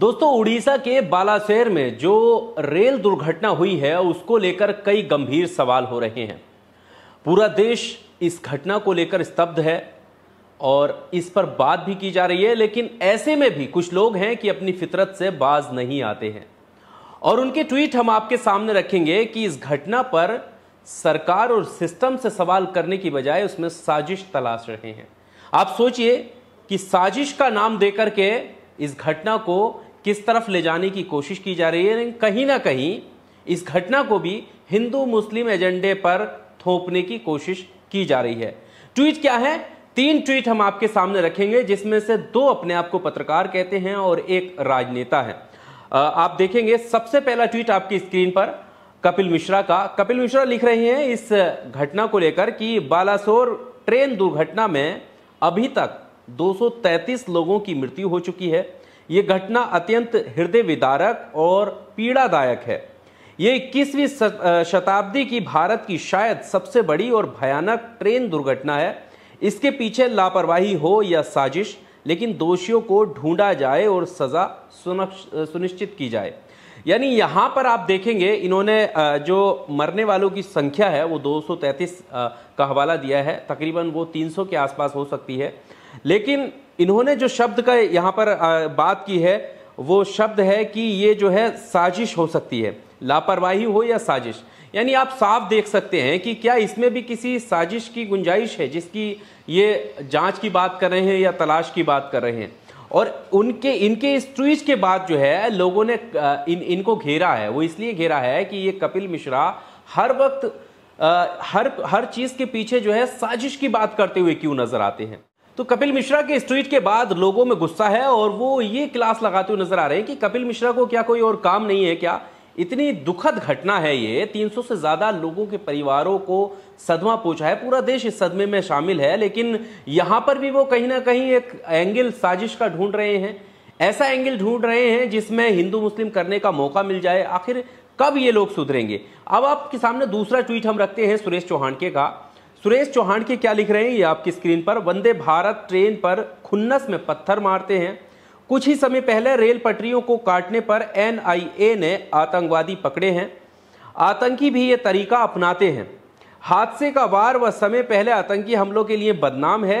दोस्तों उड़ीसा के बालासेर में जो रेल दुर्घटना हुई है उसको लेकर कई गंभीर सवाल हो रहे हैं पूरा देश इस घटना को लेकर स्तब्ध है और इस पर बात भी की जा रही है लेकिन ऐसे में भी कुछ लोग हैं कि अपनी फितरत से बाज नहीं आते हैं और उनके ट्वीट हम आपके सामने रखेंगे कि इस घटना पर सरकार और सिस्टम से सवाल करने की बजाय उसमें साजिश तलाश रहे हैं आप सोचिए कि साजिश का नाम देकर के इस घटना को किस तरफ ले जाने की कोशिश की जा रही है कहीं ना कहीं इस घटना को भी हिंदू मुस्लिम एजेंडे पर थोपने की कोशिश की जा रही है ट्वीट क्या है तीन ट्वीट हम आपके सामने रखेंगे जिसमें से दो अपने आप को पत्रकार कहते हैं और एक राजनेता है आप देखेंगे सबसे पहला ट्वीट आपकी स्क्रीन पर कपिल मिश्रा का कपिल मिश्रा लिख रहे हैं इस घटना को लेकर कि बालासोर ट्रेन दुर्घटना में अभी तक 233 लोगों की मृत्यु हो चुकी है ये घटना अत्यंत हृदय विदारक और पीड़ादायक है ये इक्कीसवीं शताब्दी की भारत की शायद सबसे बड़ी और भयानक ट्रेन दुर्घटना है इसके पीछे लापरवाही हो या साजिश लेकिन दोषियों को ढूंढा जाए और सजा सुनिश्चित की जाए यानी यहाँ पर आप देखेंगे इन्होंने जो मरने वालों की संख्या है वो 233 का हवाला दिया है तकरीबन वो 300 के आसपास हो सकती है लेकिन इन्होंने जो शब्द का यहाँ पर बात की है वो शब्द है कि ये जो है साजिश हो सकती है लापरवाही हो या साजिश यानी आप साफ देख सकते हैं कि क्या इसमें भी किसी साजिश की गुंजाइश है जिसकी ये जांच की बात कर रहे हैं या तलाश की बात कर रहे हैं और उनके इनके इस ट्वीट के बाद जो है लोगों ने इन इनको घेरा है वो इसलिए घेरा है कि ये कपिल मिश्रा हर वक्त हर हर चीज़ के पीछे जो है साजिश की बात करते हुए क्यों नजर आते हैं तो कपिल मिश्रा के इस ट्वीट के बाद लोगों में गुस्सा है और वो ये क्लास लगाते हुए नजर आ रहे हैं कि कपिल मिश्रा को क्या कोई और काम नहीं है क्या इतनी दुखद घटना है ये 300 से ज़्यादा लोगों के परिवारों को सदमा पहुंचा है पूरा देश इस सदमे में शामिल है लेकिन यहां पर भी वो कहीं ना कहीं एक एंगल साजिश का ढूंढ रहे हैं ऐसा एंगल ढूंढ रहे हैं जिसमें हिंदू मुस्लिम करने का मौका मिल जाए आखिर कब ये लोग सुधरेंगे अब आपके सामने दूसरा ट्वीट हम रखते हैं सुरेश चौहान के का सुरेश चौहान की क्या लिख रहे हैं ये आपकी स्क्रीन पर वंदे भारत ट्रेन पर खुन्नस में पत्थर मारते हैं कुछ ही समय पहले रेल पटरियों को काटने पर एनआईए ने आतंकवादी पकड़े हैं आतंकी भी ये तरीका अपनाते हैं हादसे का वार व समय पहले आतंकी हमलों के लिए बदनाम है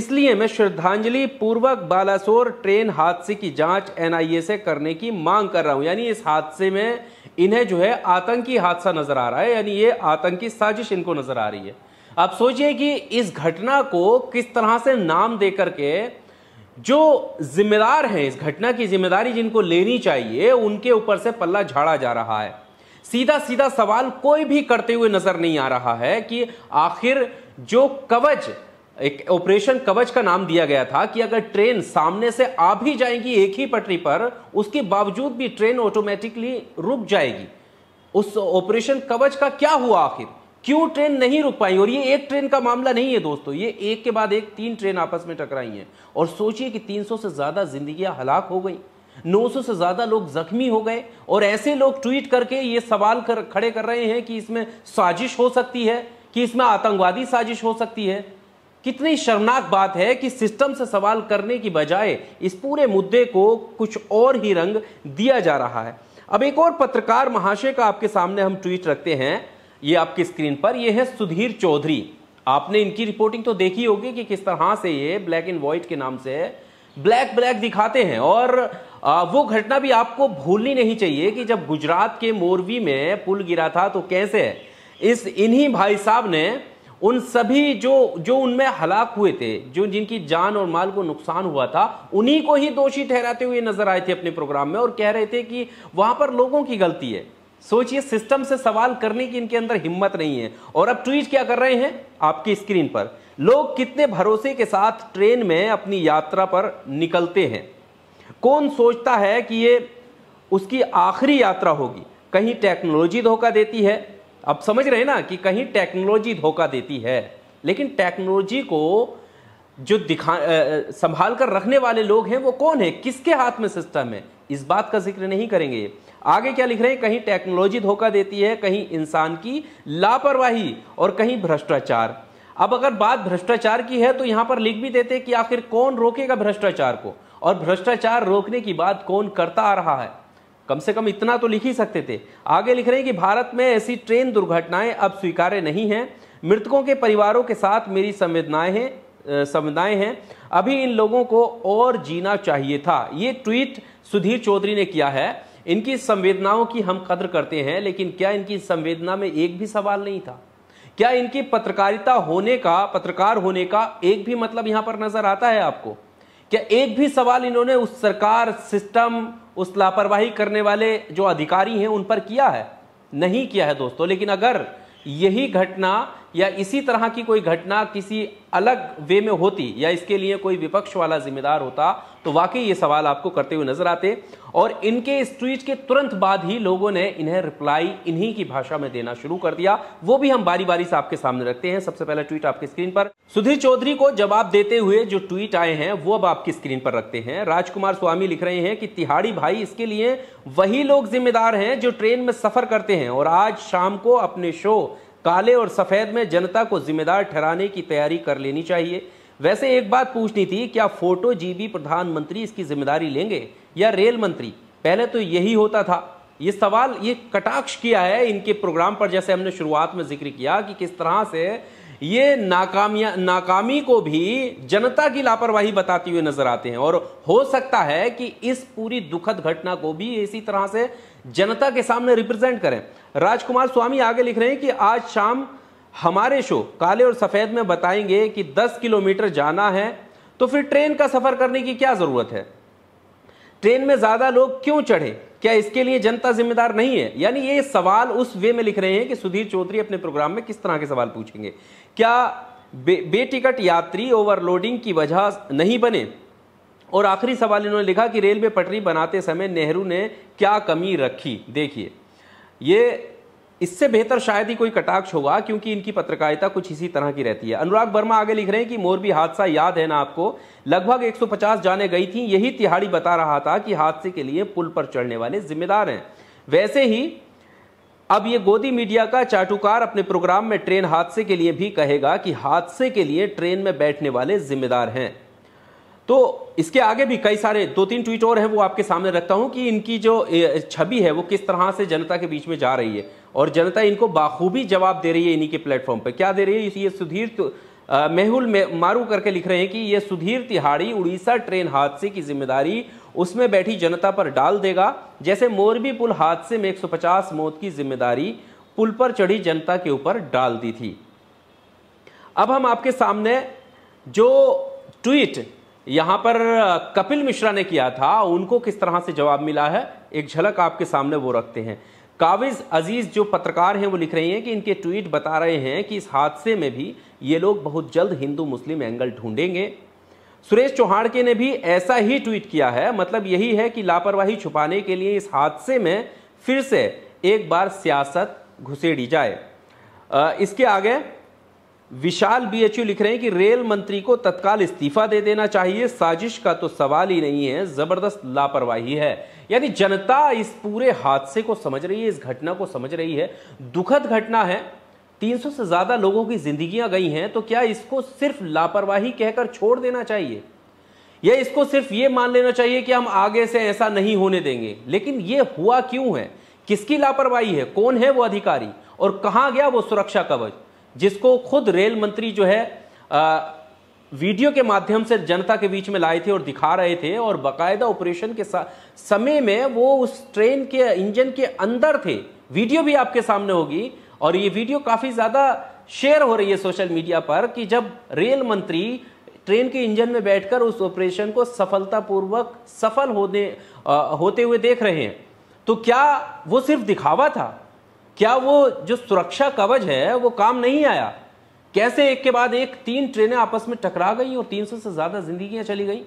इसलिए मैं श्रद्धांजलि पूर्वक बालासोर ट्रेन हादसे की जांच एनआईए से करने की मांग कर रहा हूं यानी इस हादसे में इन्हें जो है आतंकी हादसा नजर आ रहा है यानी ये आतंकी साजिश इनको नजर आ रही है आप सोचिए कि इस घटना को किस तरह से नाम दे करके जो जिम्मेदार हैं इस घटना की जिम्मेदारी जिनको लेनी चाहिए उनके ऊपर से पल्ला झाड़ा जा रहा है सीधा सीधा सवाल कोई भी करते हुए नजर नहीं आ रहा है कि आखिर जो कवच एक ऑपरेशन कवच का नाम दिया गया था कि अगर ट्रेन सामने से आ भी जाएगी एक ही पटरी पर उसके बावजूद भी ट्रेन ऑटोमेटिकली रुक जाएगी उस ऑपरेशन कवच का क्या हुआ आखिर क्यों ट्रेन नहीं रुक पाई और ये एक ट्रेन का मामला नहीं है दोस्तों ये एक के बाद एक तीन ट्रेन आपस में टकराई हैं और सोचिए कि 300 से ज़्यादा जिंदगियां हलाक हो गई 900 से ज़्यादा लोग जख्मी हो गए और ऐसे लोग ट्वीट करके ये सवाल कर खड़े कर रहे हैं कि इसमें साजिश हो सकती है कि इसमें आतंकवादी साजिश हो सकती है कितनी शर्मनाक बात है कि सिस्टम से सवाल करने की बजाय इस पूरे मुद्दे को कुछ और ही रंग दिया जा रहा है अब एक और पत्रकार महाशय का आपके सामने हम ट्वीट रखते हैं ये आपकी स्क्रीन पर ये है सुधीर चौधरी आपने इनकी रिपोर्टिंग तो देखी होगी कि किस तरह से ये ब्लैक एंड व्हाइट के नाम से ब्लैक ब्लैक दिखाते हैं और वो घटना भी आपको भूलनी नहीं चाहिए कि जब गुजरात के मोरवी में पुल गिरा था तो कैसे इस इन्हीं भाई साहब ने उन सभी जो जो उनमें हलाक हुए थे जो जिनकी जान और माल को नुकसान हुआ था उन्हीं को ही दोषी ठहराते हुए नजर आए थे अपने प्रोग्राम में और कह रहे थे कि वहां पर लोगों की गलती है सोचिए सिस्टम से सवाल करने की इनके अंदर हिम्मत नहीं है और अब ट्वीट क्या कर रहे हैं आपकी स्क्रीन पर लोग कितने भरोसे के साथ ट्रेन में अपनी यात्रा पर निकलते हैं कौन सोचता है कि ये उसकी आखिरी यात्रा होगी कहीं टेक्नोलॉजी धोखा देती है अब समझ रहे ना कि कहीं टेक्नोलॉजी धोखा देती है लेकिन टेक्नोलॉजी को जो दिखा संभाल कर रखने वाले लोग हैं वो कौन है किसके हाथ में सिस्टम है इस बात का जिक्र नहीं करेंगे आगे क्या लिख रहे हैं कहीं टेक्नोलॉजी धोखा देती है कहीं इंसान की लापरवाही और कहीं भ्रष्टाचार अब अगर बात भ्रष्टाचार की है तो यहां पर लिख भी देते कि आखिर कौन रोकेगा भ्रष्टाचार को और भ्रष्टाचार रोकने की बात कौन करता आ रहा है कम से कम इतना तो लिख ही सकते थे आगे लिख रहे हैं कि भारत में ऐसी ट्रेन दुर्घटनाएं अब स्वीकार्य नहीं है मृतकों के परिवारों के साथ मेरी संवेदनाएं हैं समुदाय हैं अभी इन लोगों को और जीना चाहिए था ये ट्वीट सुधीर चौधरी ने किया है इनकी संवेदनाओं की हम कदर करते हैं लेकिन क्या इनकी संवेदना में एक भी सवाल नहीं था क्या इनकी पत्रकारिता होने का पत्रकार होने का एक भी मतलब यहां पर नजर आता है आपको क्या एक भी सवाल इन्होंने उस सरकार सिस्टम उस लापरवाही करने वाले जो अधिकारी हैं उन पर किया है नहीं किया है दोस्तों लेकिन अगर यही घटना या इसी तरह की कोई घटना किसी अलग वे में होती या इसके लिए कोई विपक्ष वाला जिम्मेदार होता तो वाकई ये सवाल आपको करते हुए नजर आते और इनके इस ट्वीट के तुरंत बाद ही लोगों ने इन्हें रिप्लाई इन्हीं की भाषा में देना शुरू कर दिया वो भी हम बारी बारी से आपके सामने रखते हैं सबसे पहला ट्वीट आपकी स्क्रीन पर सुधीर चौधरी को जवाब देते हुए जो ट्वीट आए हैं वो अब आपकी स्क्रीन पर रखते हैं राजकुमार स्वामी लिख रहे हैं कि तिहाड़ी भाई इसके लिए वही लोग जिम्मेदार हैं जो ट्रेन में सफर करते हैं और आज शाम को अपने शो काले और सफ़ेद में जनता को जिम्मेदार ठहराने की तैयारी कर लेनी चाहिए वैसे एक बात पूछनी थी क्या फोटो जीबी प्रधानमंत्री इसकी जिम्मेदारी लेंगे या रेल मंत्री पहले तो यही होता था ये सवाल ये कटाक्ष किया है इनके प्रोग्राम पर जैसे हमने शुरुआत में जिक्र किया कि किस तरह से ये नाकामिया नाकामी को भी जनता की लापरवाही बताते हुए नजर आते हैं और हो सकता है कि इस पूरी दुखद घटना को भी इसी तरह से जनता के सामने रिप्रेजेंट करें राजकुमार स्वामी आगे लिख रहे हैं कि आज शाम हमारे शो काले और सफ़ेद में बताएंगे कि 10 किलोमीटर जाना है तो फिर ट्रेन का सफ़र करने की क्या ज़रूरत है ट्रेन में ज़्यादा लोग क्यों चढ़े क्या इसके लिए जनता जिम्मेदार नहीं है यानी ये सवाल उस वे में लिख रहे हैं कि सुधीर चौधरी अपने प्रोग्राम में किस तरह के सवाल पूछेंगे क्या बे, बेटिकट यात्री ओवरलोडिंग की वजह नहीं बने और आखिरी सवाल इन्होंने लिखा कि रेलवे पटरी बनाते समय नेहरू ने क्या कमी रखी देखिए ये इससे बेहतर शायद ही कोई कटाक्ष होगा क्योंकि इनकी पत्रकारिता कुछ इसी तरह की रहती है अनुराग वर्मा आगे लिख रहे हैं कि मोरबी हादसा याद है ना आपको लगभग 150 जाने गई थी यही तिहाड़ी बता रहा था कि हादसे के लिए पुल पर चढ़ने वाले जिम्मेदार हैं वैसे ही अब ये गोदी मीडिया का चाटुकार अपने प्रोग्राम में ट्रेन हादसे के लिए भी कहेगा कि हादसे के लिए ट्रेन में बैठने वाले जिम्मेदार हैं तो इसके आगे भी कई सारे दो तीन ट्वीट और हैं वो आपके सामने रखता हूं कि इनकी जो छवि है वो किस तरह से जनता के बीच में जा रही है और जनता इनको बाखूबी जवाब दे रही है इन्हीं के प्लेटफॉर्म पर क्या दे रही है ये सुधीर तो, मेहुल में, मारू करके लिख रहे हैं कि ये सुधीर तिहाड़ी उड़ीसा ट्रेन हादसे की जिम्मेदारी उसमें बैठी जनता पर डाल देगा जैसे मोरबी पुल हादसे में 150 मौत की जिम्मेदारी पुल पर चढ़ी जनता के ऊपर डाल दी थी अब हम आपके सामने जो ट्वीट यहां पर कपिल मिश्रा ने किया था उनको किस तरह से जवाब मिला है एक झलक आपके सामने वो रखते हैं काविज अजीज जो पत्रकार हैं वो लिख रही हैं कि इनके ट्वीट बता रहे हैं कि इस हादसे में भी ये लोग बहुत जल्द हिंदू मुस्लिम एंगल ढूंढेंगे सुरेश चौहान के ने भी ऐसा ही ट्वीट किया है मतलब यही है कि लापरवाही छुपाने के लिए इस हादसे में फिर से एक बार सियासत घुसेड़ी जाए इसके आगे विशाल बीएचयू लिख रहे हैं कि रेल मंत्री को तत्काल इस्तीफा दे देना चाहिए साजिश का तो सवाल ही नहीं है जबरदस्त लापरवाही है यानी जनता इस पूरे हादसे को समझ रही है इस घटना को समझ रही है दुखद घटना है 300 से ज्यादा लोगों की जिंदगियां गई हैं तो क्या इसको सिर्फ लापरवाही कहकर छोड़ देना चाहिए या इसको सिर्फ ये मान लेना चाहिए कि हम आगे से ऐसा नहीं होने देंगे लेकिन ये हुआ क्यों है किसकी लापरवाही है कौन है वो अधिकारी और कहा गया वो सुरक्षा कवच जिसको खुद रेल मंत्री जो है आ, वीडियो के माध्यम से जनता के बीच में लाए थे और दिखा रहे थे और बकायदा ऑपरेशन के समय में वो उस ट्रेन के इंजन के अंदर थे वीडियो भी आपके सामने होगी और ये वीडियो काफ़ी ज़्यादा शेयर हो रही है सोशल मीडिया पर कि जब रेल मंत्री ट्रेन के इंजन में बैठकर उस ऑपरेशन को सफलतापूर्वक सफल होने आ, होते हुए देख रहे हैं तो क्या वो सिर्फ दिखावा था क्या वो जो सुरक्षा कवच है वो काम नहीं आया कैसे एक के बाद एक तीन ट्रेनें आपस में टकरा गई और 300 से ज़्यादा जिंदगियां चली गई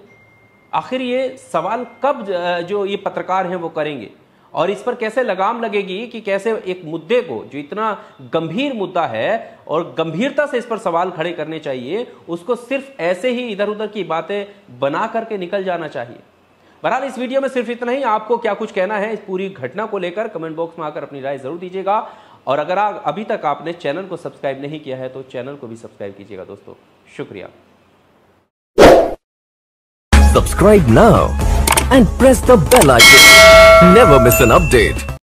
आखिर ये सवाल कब जो ये पत्रकार हैं वो करेंगे और इस पर कैसे लगाम लगेगी कि कैसे एक मुद्दे को जो इतना गंभीर मुद्दा है और गंभीरता से इस पर सवाल खड़े करने चाहिए उसको सिर्फ ऐसे ही इधर उधर की बातें बना करके निकल जाना चाहिए बहरहाल इस वीडियो में सिर्फ इतना ही आपको क्या कुछ कहना है इस पूरी घटना को लेकर कमेंट बॉक्स में आकर अपनी राय जरूर दीजिएगा और अगर आप अभी तक आपने चैनल को सब्सक्राइब नहीं किया है तो चैनल को भी सब्सक्राइब कीजिएगा दोस्तों शुक्रिया subscribe now and press the bell icon never miss an update